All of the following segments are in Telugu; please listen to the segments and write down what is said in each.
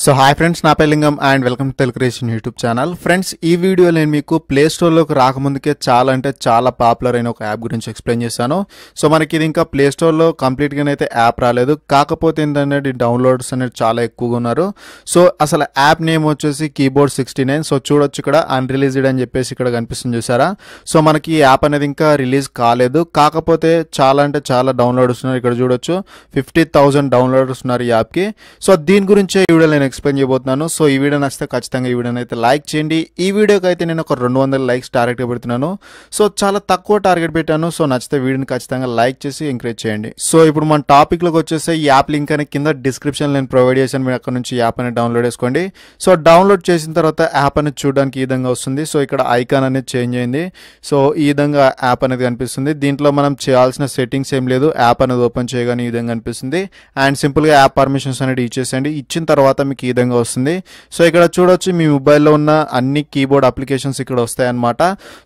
సో హాయ్ ఫ్రెండ్స్ నా Lingam and welcome to Telugu creation YouTube channel friends ఈ వీడియో నేను మీకు ప్లే స్టోర్లోకి రాకముందుకే చాలా అంటే చాలా పాపులర్ అయిన ఒక యాప్ గురించి ఎక్స్ప్లెయిన్ చేశాను సో మనకి ఇది ఇంకా ప్లే స్టోర్లో కంప్లీట్గా అయితే యాప్ రాలేదు కాకపోతే ఏంటంటే డౌన్లోడ్స్ అనేది చాలా ఎక్కువగా ఉన్నారు సో అసలు యాప్ నేమ్ వచ్చేసి కీబోర్డ్ సిక్స్టీ నైన్ సో చూడొచ్చు ఇక్కడ అన్రిలీజ్డ్ అని చెప్పేసి ఇక్కడ కనిపిస్తుంది చూసారా సో మనకి ఈ యాప్ అనేది ఇంకా రిలీజ్ కాలేదు కాకపోతే చాలా అంటే చాలా డౌన్లోడ్స్ ఉన్నారు ఇక్కడ చూడొచ్చు ఫిఫ్టీ థౌసండ్ డౌన్లోడ్స్ ఉన్నారు ఈ యాప్కి సో దీని గురించే వీడియో నేను ఎక్స్ప్లెయిన్ చేయబోతున్నాను సో ఈ వీడియో నచ్చితే ఖచ్చితంగా ఈ వీడియోని అయితే లైక్ చేయండి ఈ వీడియోకి అయితే నేను ఒక రెండు వందల లైక్స్ టార్గెట్గా పెడుతున్నాను సో చాలా తక్కువ టార్గెట్ పెట్టాను సో నచ్చితే వీడియోని ఖచ్చితంగా లైక్ చేసి ఎంకరేజ్ చేయండి సో ఇప్పుడు మన టాపిక్లోకి వచ్చేసి ఈ యాప్ లింక్ అనే కింద డిస్క్రిప్షన్ నేను ప్రొవైడ్ చేశాను మీరు అక్కడ నుంచి యాప్ అనేది డౌన్లోడ్ చేసుకోండి సో డౌన్లోడ్ చేసిన తర్వాత యాప్ అనేది చూడడానికి ఈ విధంగా వస్తుంది సో ఇక్కడ ఐకాన్ అనేది చేంజ్ అయింది సో ఈ విధంగా యాప్ అనేది కనిపిస్తుంది దీంట్లో మనం చేయాల్సిన సెట్టింగ్స్ ఏం లేదు యాప్ అనేది ఓపెన్ చేయగానే ఈ విధంగా కనిపిస్తుంది అండ్ సింపుల్గా యాప్ పర్మిషన్స్ అనేది ఇచ్చేసండి ఇచ్చిన తర్వాత మీకు ఈ విధంగా వస్తుంది సో ఇక్కడ చూడొచ్చు మీ మొబైల్లో ఉన్న అన్ని కీబోర్డ్ అప్లికేషన్స్ ఇక్కడ వస్తాయన్నమాట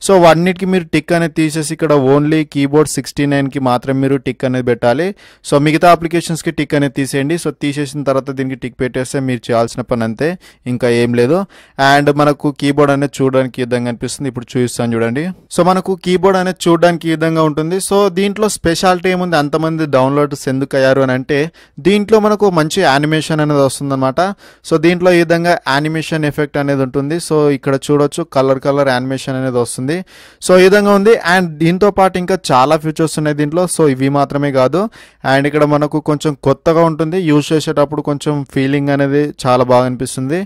సో అన్నిటికీ మీరు టిక్ అనేది తీసేసి ఇక్కడ ఓన్లీ కీబోర్డ్ సిక్స్టీ నైన్కి మాత్రం మీరు టిక్ అనేది పెట్టాలి సో మిగతా అప్లికేషన్స్కి టిక్ అనేది తీసేయండి సో తీసేసిన తర్వాత దీనికి టిక్ పెట్టేస్తే మీరు చేయాల్సిన పని అంతే ఇంకా ఏం లేదు అండ్ మనకు కీబోర్డ్ అనేది చూడడానికి విధంగా అనిపిస్తుంది ఇప్పుడు చూపిస్తాను చూడండి సో మనకు కీబోర్డ్ అనేది చూడడానికి విధంగా ఉంటుంది సో దీంట్లో స్పెషాలిటీ ఏముంది అంతమంది డౌన్లోడ్స్ ఎందుకు అయ్యారు అని అంటే దీంట్లో మనకు మంచి యానిమేషన్ అనేది వస్తుందన్నమాట సో దీంట్లో ఈ విధంగా యానిమేషన్ ఎఫెక్ట్ అనేది ఉంటుంది సో ఇక్కడ చూడొచ్చు కలర్ కలర్ యానిమేషన్ అనేది వస్తుంది సో ఈ విధంగా ఉంది అండ్ దీంతో పాటు ఇంకా చాలా ఫీచర్స్ ఉన్నాయి దీంట్లో సో ఇవి మాత్రమే కాదు అండ్ ఇక్కడ మనకు కొంచెం కొత్తగా ఉంటుంది యూజ్ చేసేటప్పుడు కొంచెం ఫీలింగ్ అనేది చాలా బాగా అనిపిస్తుంది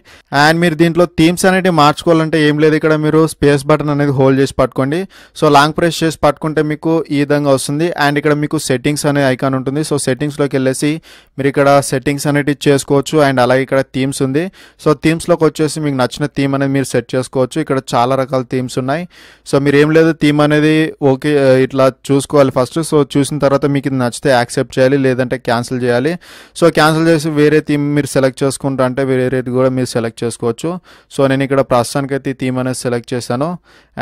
అండ్ మీరు దీంట్లో థీమ్స్ అనేవి మార్చుకోవాలంటే ఏం లేదు ఇక్కడ మీరు స్పేస్ బటన్ అనేది హోల్డ్ చేసి పట్టుకోండి సో లాంగ్ ప్రెస్ చేసి పట్టుకుంటే మీకు ఈ విధంగా వస్తుంది అండ్ ఇక్కడ మీకు సెట్టింగ్స్ అనే ఐకాన్ ఉంటుంది సో సెట్టింగ్స్లోకి వెళ్ళేసి మీరు ఇక్కడ సెట్టింగ్స్ అనేటివి చేసుకోవచ్చు అండ్ అలాగే ఇక్కడ ఇక్కడ థీమ్స్ ఉంది సో థీమ్స్లోకి వచ్చేసి మీకు నచ్చిన థీమ్ అనేది మీరు సెట్ చేసుకోవచ్చు ఇక్కడ చాలా రకాల థీమ్స్ ఉన్నాయి సో మీరు ఏం లేదు థీమ్ అనేది ఓకే ఇట్లా చూసుకోవాలి ఫస్ట్ సో చూసిన తర్వాత మీకు ఇది నచ్చితే యాక్సెప్ట్ చేయాలి లేదంటే క్యాన్సిల్ చేయాలి సో క్యాన్సిల్ చేసి వేరే థీమ్ మీరు సెలెక్ట్ చేసుకుంటా అంటే వేరేది కూడా మీరు సెలెక్ట్ చేసుకోవచ్చు సో నేను ఇక్కడ ప్రస్తుతానికైతే థీమ్ అనేది సెలెక్ట్ చేశాను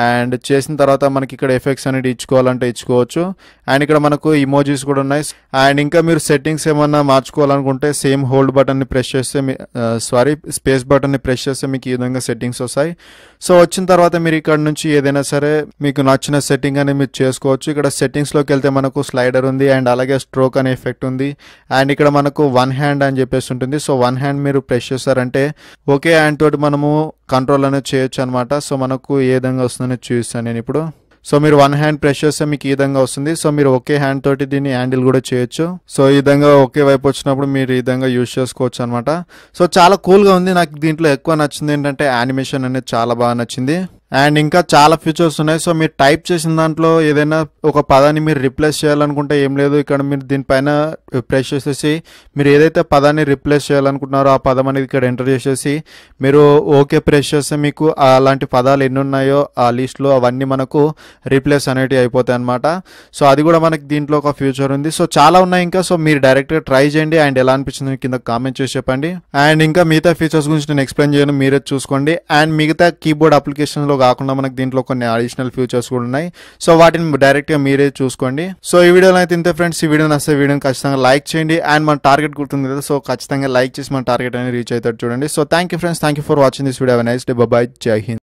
అండ్ చేసిన తర్వాత మనకి ఇక్కడ ఎఫెక్ట్స్ అనేది ఇచ్చుకోవాలంటే ఇచ్చుకోవచ్చు అండ్ ఇక్కడ మనకు ఇమోజీస్ కూడా ఉన్నాయి అండ్ ఇంకా మీరు సెట్టింగ్స్ ఏమన్నా మార్చుకోవాలనుకుంటే సేమ్ హోల్డ్ బటన్ని ప్రెస్ చేస్తే సారీ స్పేస్ బటన్ని ప్రెస్ చేస్తే మీకు ఈ విధంగా సెట్టింగ్స్ వస్తాయి సో వచ్చిన తర్వాత మీరు ఇక్కడ నుంచి ఏదైనా సరే మీకు నచ్చిన సెట్టింగ్ అనేది మీరు చేసుకోవచ్చు ఇక్కడ సెట్టింగ్స్లోకి వెళ్తే మనకు స్లైడర్ ఉంది అండ్ అలాగే స్ట్రోక్ అనే ఎఫెక్ట్ ఉంది అండ్ ఇక్కడ మనకు వన్ హ్యాండ్ అని చెప్పేసి ఉంటుంది సో వన్ హ్యాండ్ మీరు ప్రెస్ చేస్తారంటే ఓకే హ్యాండ్ తోటి మనము కంట్రోల్ అనేది చేయొచ్చు అనమాట సో మనకు ఏ విధంగా వస్తుందని చూస్తాను నేను ఇప్పుడు సో మీరు వన్ హ్యాండ్ ప్రెషర్ చేస్తే మీకు ఈ విధంగా వస్తుంది సో మీరు ఒకే హ్యాండ్ తోటి దీన్ని హ్యాండిల్ కూడా చేయొచ్చు సో ఈ విధంగా ఒకే వైపు వచ్చినప్పుడు మీరు ఈ విధంగా యూజ్ చేసుకోవచ్చు అనమాట సో చాలా కూల్గా ఉంది నాకు దీంట్లో ఎక్కువ నచ్చింది ఏంటంటే యానిమేషన్ అనేది చాలా బాగా నచ్చింది అండ్ ఇంకా చాలా ఫీచర్స్ ఉన్నాయి సో మీరు టైప్ చేసిన దాంట్లో ఏదైనా ఒక పదాన్ని మీరు రిప్లేస్ చేయాలనుకుంటే ఏం లేదు ఇక్కడ మీరు దీనిపైన ప్రెస్ చేసేసి మీరు ఏదైతే పదాన్ని రిప్లేస్ చేయాలనుకుంటున్నారో ఆ పదం అనేది ఇక్కడ ఎంటర్ చేసేసి మీరు ఓకే ప్రెస్ చేస్తే మీకు అలాంటి పదాలు ఎన్ని ఉన్నాయో ఆ లిస్ట్లో అవన్నీ మనకు రిప్లేస్ అనేటివి అయిపోతాయి అనమాట సో అది కూడా మనకి దీంట్లో ఒక ఫ్యూచర్ ఉంది సో చాలా ఉన్నాయి ఇంకా సో మీరు డైరెక్ట్గా ట్రై చేయండి అండ్ ఎలా అనిపించింది కింద కామెంట్ చేసి చెప్పండి అండ్ ఇంకా మిగతా ఫీచర్స్ గురించి నేను ఎక్స్ప్లెయిన్ చేయను మీరే చూసుకోండి అండ్ మిగతా కీబోర్డ్ అప్లికేషన్లో కాకుండా మనకు దీంట్లో కొన్ని అడిషనల్ ఫ్యూచర్స్ కూడా ఉన్నాయి సో వాటిని డైరెక్ట్గా మీరే చూసుకోండి సో ఈ వీడియోలో అయితే ఇంతే ఫ్రెండ్స్ ఈ వీడియో నచ్చే వీడియోని ఖచ్చితంగా లైక్ చేయండి అండ్ మన టార్గెట్ గుర్తుంది కదా సో ఖచ్చితంగా లైక్ చేసి మన టార్గెట్ అనేది రీచ్ అవుతారు చూడండి so thank you friends thank you for watching this video nice day bye జై హింద్